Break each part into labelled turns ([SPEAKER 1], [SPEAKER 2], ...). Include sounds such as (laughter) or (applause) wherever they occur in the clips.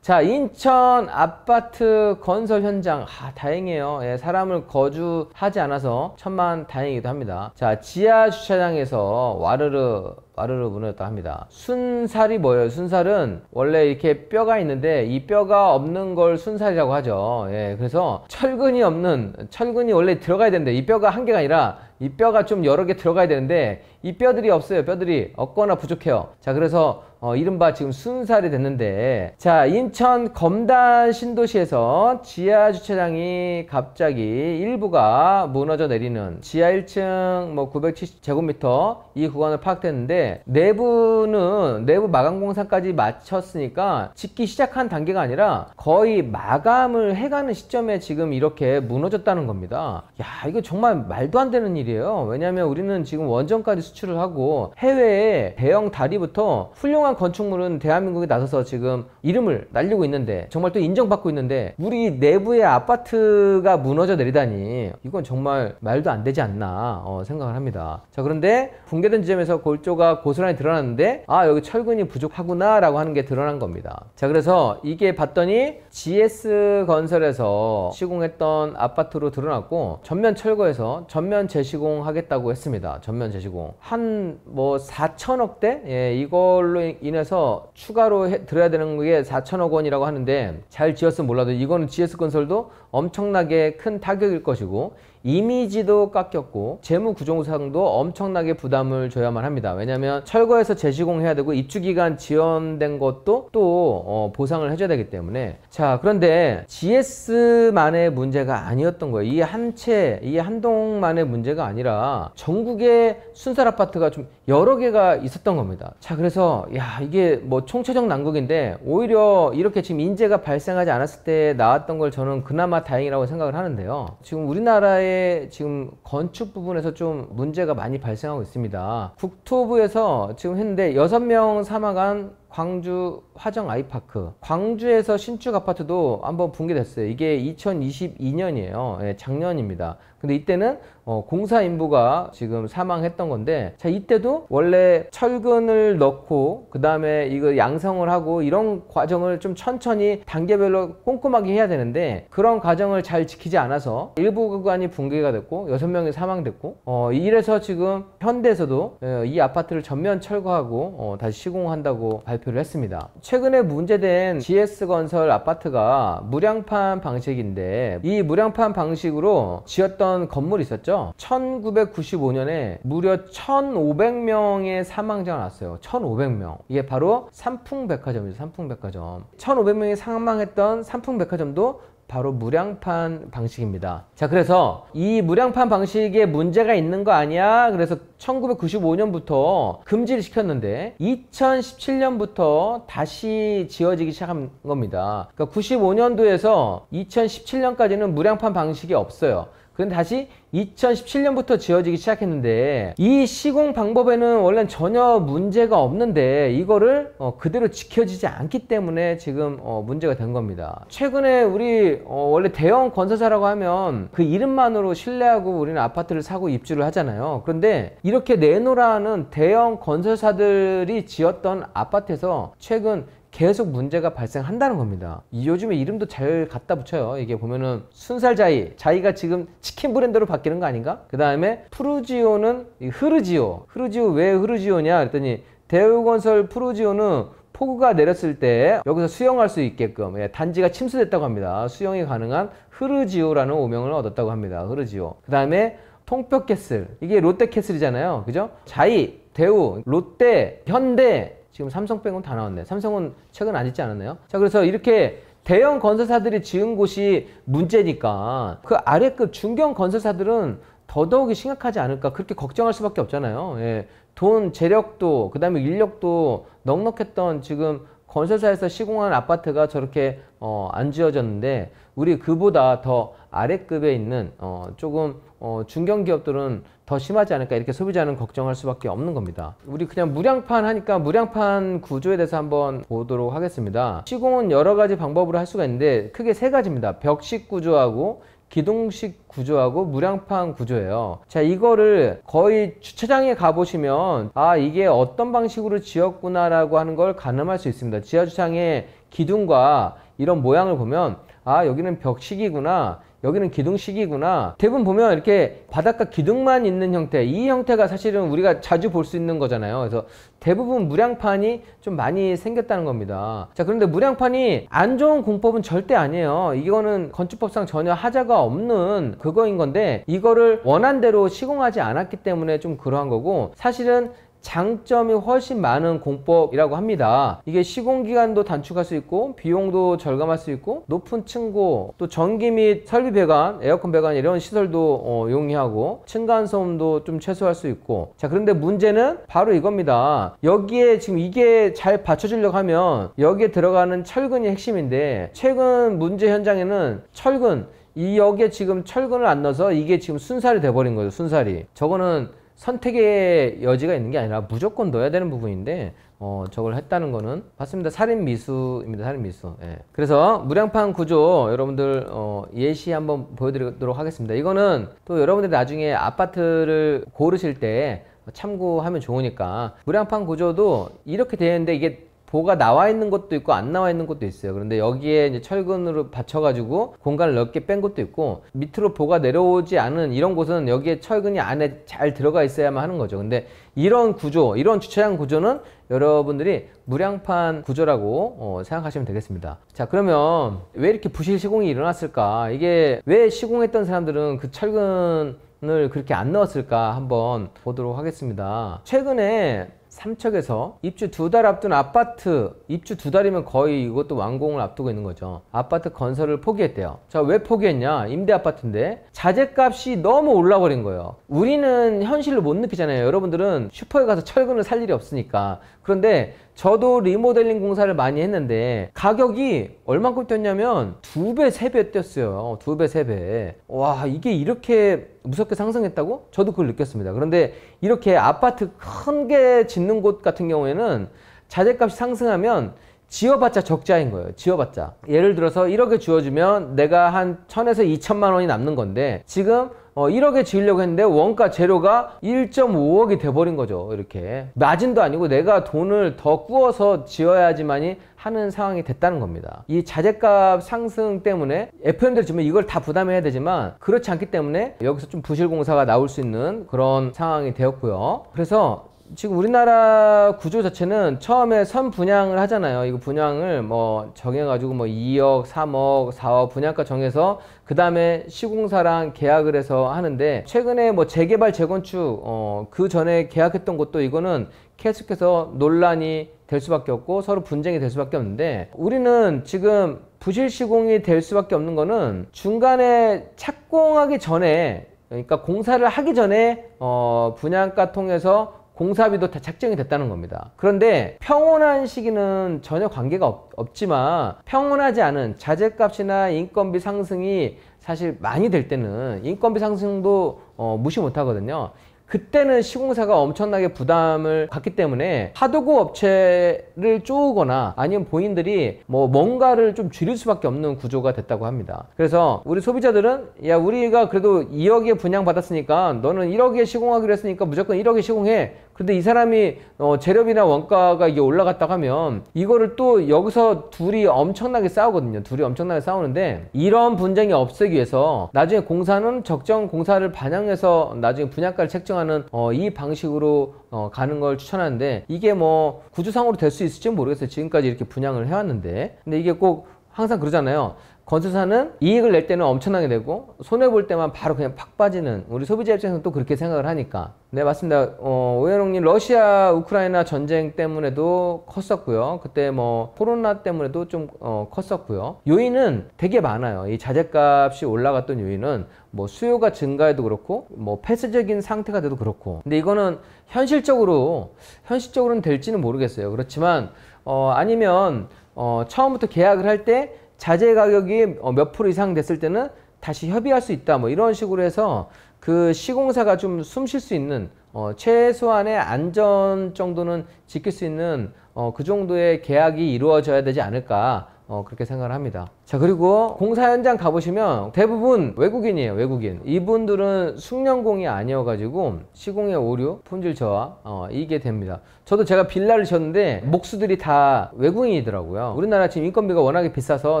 [SPEAKER 1] 자 인천 아파트 건설 현장 아 다행이에요 예, 사람을 거주하지 않아서 천만 다행이기도 합니다 자 지하 주차장에서 와르르 와르르 무너졌다 합니다 순살이 뭐예요 순살은 원래 이렇게 뼈가 있는데 이 뼈가 없는 걸 순살이라고 하죠 예 그래서 철근이 없는 철근이 원래 들어가야 되는데 이 뼈가 한 개가 아니라 이 뼈가 좀 여러 개 들어가야 되는데 이 뼈들이 없어요 뼈들이 없거나 부족해요 자 그래서 어, 이른바 지금 순살이 됐는데 자 인천 검단 신도시에서 지하 주차장이 갑자기 일부가 무너져 내리는 지하 1층 뭐 970제곱미터 이 구간을 파악됐는데 내부는 내부 마감 공사까지 마쳤으니까 짓기 시작한 단계가 아니라 거의 마감을 해가는 시점에 지금 이렇게 무너졌다는 겁니다 야 이거 정말 말도 안 되는 일이에요 왜냐하면 우리는 지금 원전까지 수출을 하고 해외에 대형 다리부터 훌륭한 훌륭한 건축물은 대한민국에 나서서 지금 이름을 날리고 있는데 정말 또 인정받고 있는데 우리 내부의 아파트가 무너져 내리다니 이건 정말 말도 안 되지 않나 어, 생각을 합니다 자 그런데 붕괴된 지점에서 골조가 고스란히 드러났는데 아 여기 철근이 부족하구나 라고 하는 게 드러난 겁니다 자 그래서 이게 봤더니 GS 건설에서 시공했던 아파트로 드러났고 전면 철거해서 전면 재시공하겠다고 했습니다 전면 재시공 한 뭐 4천억대 예, 이걸로 인해서 추가로 해, 들어야 되는 게 4천억 원이라고 하는데 잘 지었으면 몰라도 이거는 GS건설도 엄청나게 큰 타격일 것이고 이미지도 깎였고 재무 구조상도 엄청나게 부담을 줘야만 합니다. 왜냐하면 철거해서 재시공해야 되고 입주기간 지연된 것도 또 어, 보상을 해줘야 되기 때문에 자 그런데 GS만의 문제가 아니었던 거예요. 이 한 채, 이 한 동만의 문제가 아니라 전국에 순살 아파트가 좀 여러 개가 있었던 겁니다. 자 그래서 야 이게 뭐 총체적 난국인데 오히려 이렇게 지금 인재가 발생하지 않았을 때 나왔던 걸 저는 그나마 다행이라고 생각을 하는데요. 지금 우리나라의 지금 건축 부분에서 좀 문제가 많이 발생하고 있습니다. 국토부에서 지금 했는데 6명 사망한 광주 화정 아이파크 광주에서 신축 아파트도 한번 붕괴됐어요 이게 2022년이에요 예, 작년입니다 근데 이때는 어, 공사 인부가 지금 사망했던 건데 자 이때도 원래 철근을 넣고 그 다음에 이거 양성을 하고 이런 과정을 좀 천천히 단계별로 꼼꼼하게 해야 되는데 그런 과정을 잘 지키지 않아서 일부 구간이 붕괴가 됐고 여섯 명이 사망됐고 어, 이래서 지금 현대에서도 어, 이 아파트를 전면 철거하고 어, 다시 시공한다고 발표를 했습니다. 최근에 문제된 GS건설 아파트가 무량판 방식인데 이 무량판 방식으로 지었던 있던 건물이 있었죠 1995년에 무려 1500명의 사망자가 났어요 1500명 이게 바로 삼풍백화점이죠 삼풍백화점 1500명이 사망했던 삼풍백화점도 바로 무량판 방식입니다 자 그래서 이 무량판 방식에 문제가 있는 거 아니야 그래서 1995년부터 금지를 시켰는데 2017년부터 다시 지어지기 시작한 겁니다 그러니까 95년도에서 2017년까지는 무량판 방식이 없어요 근데 다시 2017년부터 지어지기 시작했는데 이 시공 방법에는 원래는 전혀 문제가 없는데 이거를 어 그대로 지켜지지 않기 때문에 지금 어 문제가 된 겁니다 최근에 우리 어 원래 대형 건설사라고 하면 그 이름만으로 신뢰하고 우리는 아파트를 사고 입주를 하잖아요 그런데 이렇게 내놓으라는 대형 건설사들이 지었던 아파트에서 최근 계속 문제가 발생한다는 겁니다. 이 요즘에 이름도 잘 갖다 붙여요. 이게 보면은 순살자이, 자이가 지금 치킨 브랜드로 바뀌는 거 아닌가? 그 다음에 푸르지오는 흐르지오, 흐르지오 왜 흐르지오냐? 그랬더니 대우건설 푸르지오는 폭우가 내렸을 때 여기서 수영할 수 있게끔 예, 단지가 침수됐다고 합니다. 수영이 가능한 흐르지오라는 오명을 얻었다고 합니다. 흐르지오. 그 다음에 통뼈캐슬 이게 롯데캐슬이잖아요. 그죠? 자이, 대우, 롯데, 현대 지금 삼성 빼곤 다 나왔네. 삼성은 최근 안 짓지 않았나요? 자, 그래서 이렇게 대형 건설사들이 지은 곳이 문제니까 그 아래급 그 중견 건설사들은 더더욱이 심각하지 않을까 그렇게 걱정할 수밖에 없잖아요. 예. 돈, 재력도 그다음에 인력도 넉넉했던 지금 건설사에서 시공한 아파트가 저렇게 어, 안 지어졌는데 우리 그보다 더 아래급에 있는 어, 조금 어, 중견 기업들은 더 심하지 않을까 이렇게 소비자는 걱정할 수밖에 없는 겁니다 우리 그냥 무량판 하니까 무량판 구조에 대해서 한번 보도록 하겠습니다 시공은 여러 가지 방법으로 할 수가 있는데 크게 세 가지입니다 벽식 구조하고 기둥식 구조하고 무량판 구조예요 자 이거를 거의 주차장에 가보시면 아 이게 어떤 방식으로 지었구나 라고 하는 걸 가늠할 수 있습니다 지하주차장의 기둥과 이런 모양을 보면 아 여기는 벽식이구나 여기는 기둥식이구나 대부분 보면 이렇게 바닷가 기둥만 있는 형태 이 형태가 사실은 우리가 자주 볼 수 있는 거잖아요 그래서 대부분 무량판이 좀 많이 생겼다는 겁니다 자 그런데 무량판이 안 좋은 공법은 절대 아니에요 이거는 건축법상 전혀 하자가 없는 그거인 건데 이거를 원한대로 시공하지 않았기 때문에 좀 그러한 거고 사실은 장점이 훨씬 많은 공법이라고 합니다 이게 시공기간도 단축할 수 있고 비용도 절감할 수 있고 높은 층고 또 전기 및 설비 배관 에어컨 배관 이런 시설도 어, 용이하고 층간 소음도 좀 최소화할 수 있고 자 그런데 문제는 바로 이겁니다 여기에 지금 이게 잘 받쳐주려고 하면 여기에 들어가는 철근이 핵심인데 최근 문제 현장에는 철근 이 역에 지금 철근을 안 넣어서 이게 지금 순살이 돼버린 거죠 순살이 저거는 선택의 여지가 있는 게 아니라 무조건 넣어야 되는 부분인데 어, 저걸 했다는 거는 봤습니다. 살인 미수입니다. 살인 미수. 예. 그래서 무량판 구조 여러분들 어, 예시 한번 보여드리도록 하겠습니다. 이거는 또 여러분들이 나중에 아파트를 고르실 때 참고하면 좋으니까 무량판 구조도 이렇게 되는데 이게 보가 나와 있는 것도 있고 안 나와 있는 것도 있어요. 그런데 여기에 이제 철근으로 받쳐가지고 공간을 넓게 뺀 것도 있고 밑으로 보가 내려오지 않은 이런 곳은 여기에 철근이 안에 잘 들어가 있어야만 하는 거죠. 근데 이런 구조, 이런 주차장 구조는 여러분들이 무량판 구조라고 어, 생각하시면 되겠습니다. 자 그러면 왜 이렇게 부실 시공이 일어났을까? 이게 왜 시공했던 사람들은 그 철근 을 그렇게 안 넣었을까 한번 보도록 하겠습니다 최근에 삼척에서 입주 두 달 앞둔 아파트 입주 두 달이면 거의 이것도 완공을 앞두고 있는 거죠 아파트 건설을 포기했대요 자왜 포기했냐 임대 아파트인데 자재값이 너무 올라버린 거예요 우리는 현실을 못 느끼잖아요 여러분들은 슈퍼에 가서 철근을 살 일이 없으니까 그런데 저도 리모델링 공사를 많이 했는데 가격이 얼만큼 뛰었냐면 두 배 세 배 뛰었어요 두 배 세 배 와 이게 이렇게 무섭게 상승했다고? 저도 그걸 느꼈습니다 그런데 이렇게 아파트 큰 게 짓는 곳 같은 경우에는 자재값이 상승하면 지어봤자 적자인 거예요 지어봤자 예를 들어서 1억에 주어주면 내가 한 천에서 2천만 원이 남는 건데 지금 어, 1억에 지으려고 했는데 원가 재료가 1.5억이 돼버린 거죠 이렇게 마진도 아니고 내가 돈을 더 구워서 지어야지만이 하는 상황이 됐다는 겁니다 이 자재값 상승 때문에 F&D를 지면 이걸 다 부담해야 되지만 그렇지 않기 때문에 여기서 좀 부실공사가 나올 수 있는 그런 상황이 되었고요 그래서 지금 우리나라 구조 자체는 처음에 선 분양을 하잖아요. 이거 분양을 뭐 정해가지고 뭐 2억, 3억, 4억 분양가 정해서 그 다음에 시공사랑 계약을 해서 하는데 최근에 뭐 재개발, 재건축 어, 그 전에 계약했던 것도 이거는 계속해서 논란이 될 수밖에 없고 서로 분쟁이 될 수밖에 없는데 우리는 지금 부실 시공이 될 수밖에 없는 거는 중간에 착공하기 전에 그러니까 공사를 하기 전에 어, 분양가 통해서 공사비도 다 책정이 됐다는 겁니다. 그런데 평온한 시기는 전혀 관계가 없, 지만 평온하지 않은 자재값이나 인건비 상승이 사실 많이 될 때는 인건비 상승도 어, 무시 못하거든요. 그때는 시공사가 엄청나게 부담을 갖기 때문에 하도급 업체를 쪼우거나 아니면 본인들이 뭐 뭔가를 좀 줄일 수밖에 없는 구조가 됐다고 합니다. 그래서 우리 소비자들은 야 우리가 그래도 2억에 분양 받았으니까 너는 1억에 시공하기로 했으니까 무조건 1억에 시공해 근데 이 사람이 어, 재료비나 원가가 이게 올라갔다고 하면 이거를 또 여기서 둘이 엄청나게 싸우거든요. 둘이 엄청나게 싸우는데 이런 분쟁이 없애기 위해서 나중에 공사는 적정 공사를 반영해서 나중에 분양가를 책정하는 어, 이 방식으로 어, 가는 걸 추천하는데 이게 뭐 구조상으로 될 수 있을지 모르겠어요. 지금까지 이렇게 분양을 해왔는데 근데 이게 꼭 항상 그러잖아요. 건설사는 이익을 낼 때는 엄청나게 되고 손해볼 때만 바로 그냥 팍 빠지는 우리 소비자 입장에서는 또 그렇게 생각을 하니까 네 맞습니다 어, 오현웅님 러시아 우크라이나 전쟁 때문에도 컸었고요 그때 뭐 코로나 때문에도 좀 어, 컸었고요 요인은 되게 많아요 이 자재값이 올라갔던 요인은 뭐 수요가 증가해도 그렇고 뭐 폐쇄적인 상태가 돼도 그렇고 근데 이거는 현실적으로 현실적으로는 될지는 모르겠어요 그렇지만 어, 아니면 어, 처음부터 계약을 할때 자재 가격이 어, 몇 프로 이상 됐을 때는 다시 협의할 수 있다 뭐 이런 식으로 해서 그 시공사가 좀 숨 쉴 수 있는 어, 최소한의 안전 정도는 지킬 수 있는 어, 그 정도의 계약이 이루어져야 되지 않을까 어, 그렇게 생각을 합니다 자 그리고 공사 현장 가보시면 대부분 외국인이에요 외국인 이분들은 숙련공이 아니어가지고 시공의 오류 품질 저하 어, 이게 됩니다 저도 제가 빌라를 지었는데 목수들이 다 외국인이더라고요 우리나라 지금 인건비가 워낙에 비싸서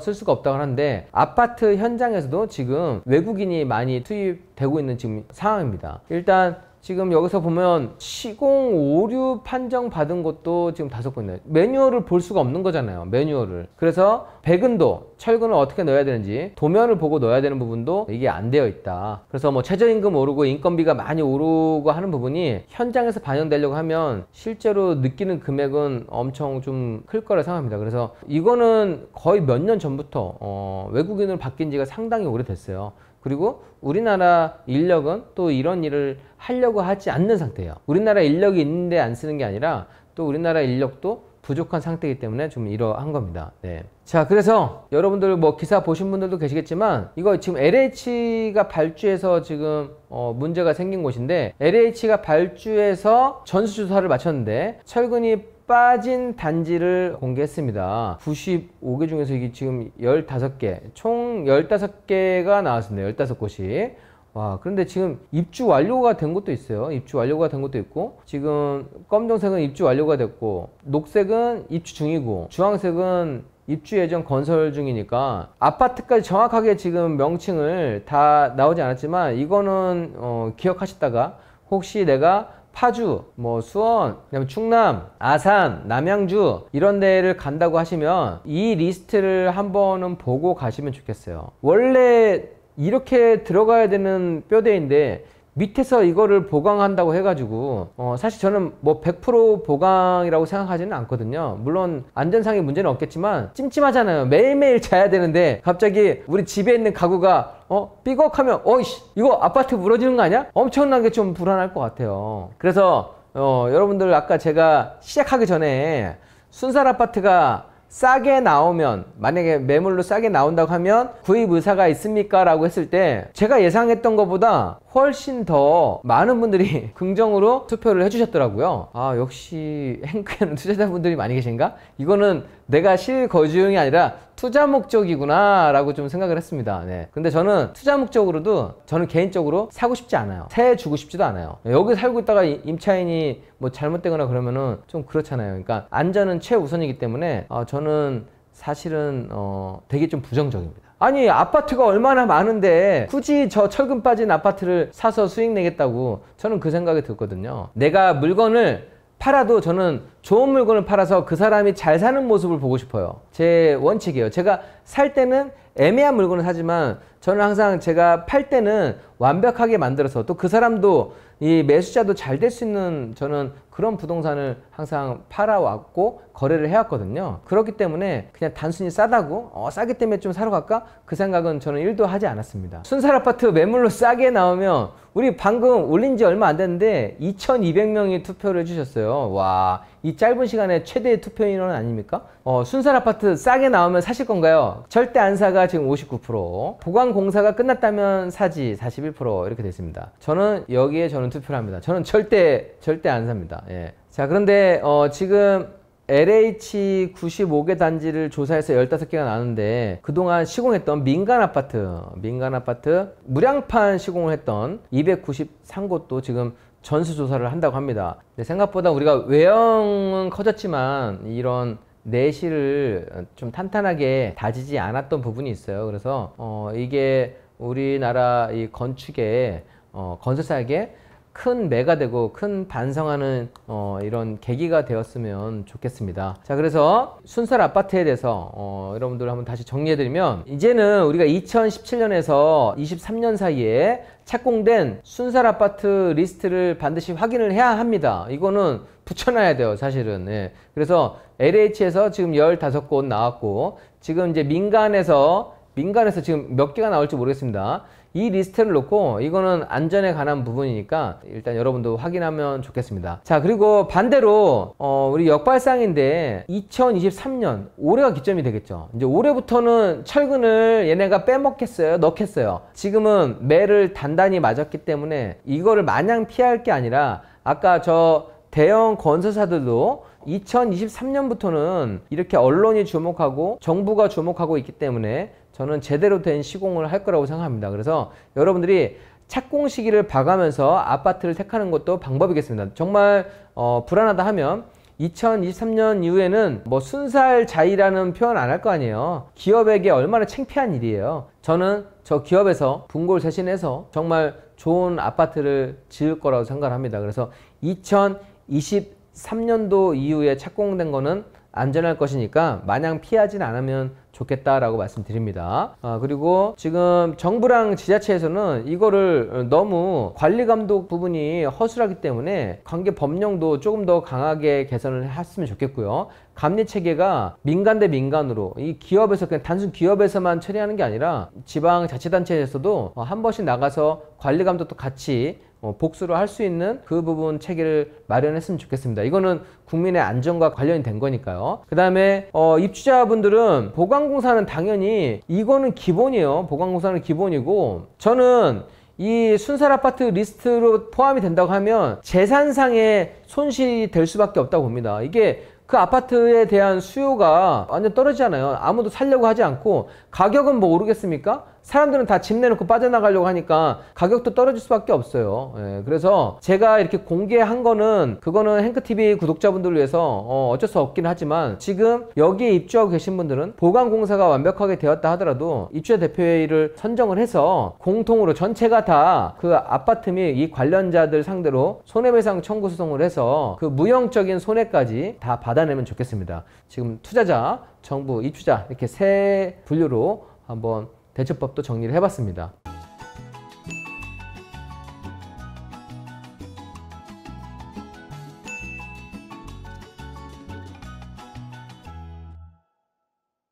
[SPEAKER 1] 쓸 수가 없다고 하는데 아파트 현장에서도 지금 외국인이 많이 투입되고 있는 지금 상황입니다 일단 지금 여기서 보면 시공 오류 판정 받은 것도 지금 다섯 건이에요 매뉴얼을 볼 수가 없는 거잖아요 매뉴얼을 그래서 백은도 철근을 어떻게 넣어야 되는지 도면을 보고 넣어야 되는 부분도 이게 안 되어 있다 그래서 뭐 최저임금 오르고 인건비가 많이 오르고 하는 부분이 현장에서 반영되려고 하면 실제로 느끼는 금액은 엄청 좀 클 거라 생각합니다 그래서 이거는 거의 몇 년 전부터 어 외국인으로 바뀐 지가 상당히 오래됐어요 그리고 우리나라 인력은 또 이런 일을 하려고 하지 않는 상태예요 우리나라 인력이 있는데 안 쓰는 게 아니라 또 우리나라 인력도 부족한 상태이기 때문에 좀 이러한 겁니다. 네. 자, 그래서 여러분들 뭐 기사 보신 분들도 계시겠지만 이거 지금 LH가 발주해서 지금 어 문제가 생긴 곳인데 LH가 발주해서 전수조사를 마쳤는데 철근이 빠진 단지를 공개했습니다. 95개 중에서 이게 지금 15개, 총 15개가 나왔습니다. 15곳이. 와 그런데 지금 입주 완료가 된 것도 있어요 입주 완료가 된 것도 있고 지금 검정색은 입주 완료가 됐고 녹색은 입주 중이고 주황색은 입주 예정 건설 중이니까 아파트까지 정확하게 지금 명칭을 다 나오지 않았지만 이거는 어, 기억하셨다가 혹시 내가 파주, 뭐 수원, 그다음에 충남, 아산, 남양주 이런 데를 간다고 하시면 이 리스트를 한번은 보고 가시면 좋겠어요. 원래 이렇게 들어가야 되는 뼈대인데 밑에서 이거를 보강한다고 해가지고 어 사실 저는 뭐 100% 보강이라고 생각하지는 않거든요 물론 안전상의 문제는 없겠지만 찜찜하잖아요 매일매일 자야 되는데 갑자기 우리 집에 있는 가구가 어 삐걱하면 어이씨 이거 아파트 무너지는 거 아니야? 엄청나게 좀 불안할 것 같아요 그래서 어 여러분들 아까 제가 시작하기 전에 순살 아파트가 싸게 나오면 만약에 매물로 싸게 나온다고 하면 구입 의사가 있습니까? 라고 했을 때 제가 예상했던 것보다 훨씬 더 많은 분들이 (laughs) 긍정으로 투표를 해주셨더라고요 아 역시 행크에는 (laughs) 투자자분들이 많이 계신가? 이거는 내가 실거주용이 아니라 투자 목적이구나 라고 좀 생각을 했습니다 네. 근데 저는 투자 목적으로도 저는 개인적으로 사고 싶지 않아요 새 주고 싶지도 않아요 네, 여기 살고 있다가 임차인이 뭐 잘못되거나 그러면은 좀 그렇잖아요 그러니까 안전은 최우선이기 때문에 어, 저는 사실은 어, 되게 좀 부정적입니다 아니 아파트가 얼마나 많은데 굳이 저 철근 빠진 아파트를 사서 수익 내겠다고 저는 그 생각이 들거든요 내가 물건을 팔아도 저는 좋은 물건을 팔아서 그 사람이 잘 사는 모습을 보고 싶어요. 제 원칙이에요. 제가 살 때는 애매한 물건을 사지만 저는 항상 제가 팔 때는 완벽하게 만들어서 또 그 사람도 이 매수자도 잘 될 수 있는 저는 그런 부동산을 항상 팔아왔고 거래를 해왔거든요. 그렇기 때문에 그냥 단순히 싸다고 어 싸기 때문에 좀 사러 갈까? 그 생각은 저는 1도 하지 않았습니다. 순살 아파트 매물로 싸게 나오면 우리 방금 올린 지 얼마 안 됐는데 2,200명이 투표를 해주셨어요. 와, 이 짧은 시간에 최대 투표 인원 아닙니까? 어, 순살 아파트 싸게 나오면 사실 건가요? 절대 안 사가 지금 59%, 보강 공사가 끝났다면 사지 41% 이렇게 됐습니다. 저는 여기에 저는 투표를 합니다. 저는 절대 절대 안 삽니다. 예. 자, 그런데 어, 지금 LH 95개 단지를 조사해서 15개가 나는데 그동안 시공했던 민간 아파트, 민간 아파트 무량판 시공을 했던 293곳도 지금 전수조사를 한다고 합니다. 근데 생각보다 우리가 외형은 커졌지만 이런 내실을 좀 탄탄하게 다지지 않았던 부분이 있어요. 그래서 어 이게 우리나라 이 건축에 어 건설사에게 큰 매가 되고 큰 반성하는 어, 이런 계기가 되었으면 좋겠습니다. 자 그래서 순살 아파트에 대해서 어, 여러분들 한번 다시 정리해드리면 이제는 우리가 2017년에서 23년 사이에 착공된 순살 아파트 리스트를 반드시 확인을 해야 합니다. 이거는 붙여놔야 돼요, 사실은. 예. 그래서 LH에서 지금 15곳 나왔고, 지금 이제 민간에서, 민간에서 지금 몇 개가 나올지 모르겠습니다. 이 리스트를 놓고 이거는 안전에 관한 부분이니까 일단 여러분도 확인하면 좋겠습니다 자 그리고 반대로 어, 우리 역발상인데 2023년 올해가 기점이 되겠죠 이제 올해부터는 철근을 얘네가 빼먹겠어요 넣겠어요 지금은 매를 단단히 맞았기 때문에 이거를 마냥 피할 게 아니라 아까 저 대형 건설사들도 2023년부터는 이렇게 언론이 주목하고 정부가 주목하고 있기 때문에 저는 제대로 된 시공을 할 거라고 생각합니다. 그래서 여러분들이 착공 시기를 봐가면서 아파트를 택하는 것도 방법이겠습니다. 정말 어, 불안하다 하면 2023년 이후에는 뭐 순살자이라는 표현 안 할 거 아니에요. 기업에게 얼마나 창피한 일이에요. 저는 저 기업에서 분골 세신해서 정말 좋은 아파트를 지을 거라고 생각합니다. 그래서 2023년도 이후에 착공된 거는 안전할 것이니까 마냥 피하진 않으면 좋겠다라고 말씀드립니다. 아, 그리고 지금 정부랑 지자체에서는 이거를 너무 관리 감독 부분이 허술하기 때문에 관계 법령도 조금 더 강하게 개선을 했으면 좋겠고요. 감리 체계가 민간 대 민간으로 이 기업에서 그냥 단순 기업에서만 처리하는 게 아니라 지방 자치단체에서도 한 번씩 나가서 관리 감독도 같이 어, 복수를 할 수 있는 그 부분 체계를 마련했으면 좋겠습니다. 이거는 국민의 안전과 관련이 된 거니까요. 그 다음에 어, 입주자분들은 보강공사는 당연히 이거는 기본이에요. 보강공사는 기본이고 저는 이 순살 아파트 리스트로 포함이 된다고 하면 재산상의 손실이 될 수밖에 없다고 봅니다. 이게 그 아파트에 대한 수요가 완전 떨어지잖아요. 아무도 살려고 하지 않고 가격은 뭐 오르겠습니까? 사람들은 다 집 내놓고 빠져나가려고 하니까 가격도 떨어질 수밖에 없어요. 예, 그래서 제가 이렇게 공개한 거는 그거는 행크TV 구독자분들을 위해서 어, 어쩔 수 없긴 하지만 지금 여기에 입주하고 계신 분들은 보관공사가 완벽하게 되었다 하더라도 입주자 대표회의를 선정을 해서 공통으로 전체가 다 그 아파트 및 이 관련자들 상대로 손해배상 청구 소송을 해서 그 무형적인 손해까지 다 받아내면 좋겠습니다. 지금 투자자, 정부, 입주자 이렇게 세 분류로 한번 대처법도 정리를 해봤습니다.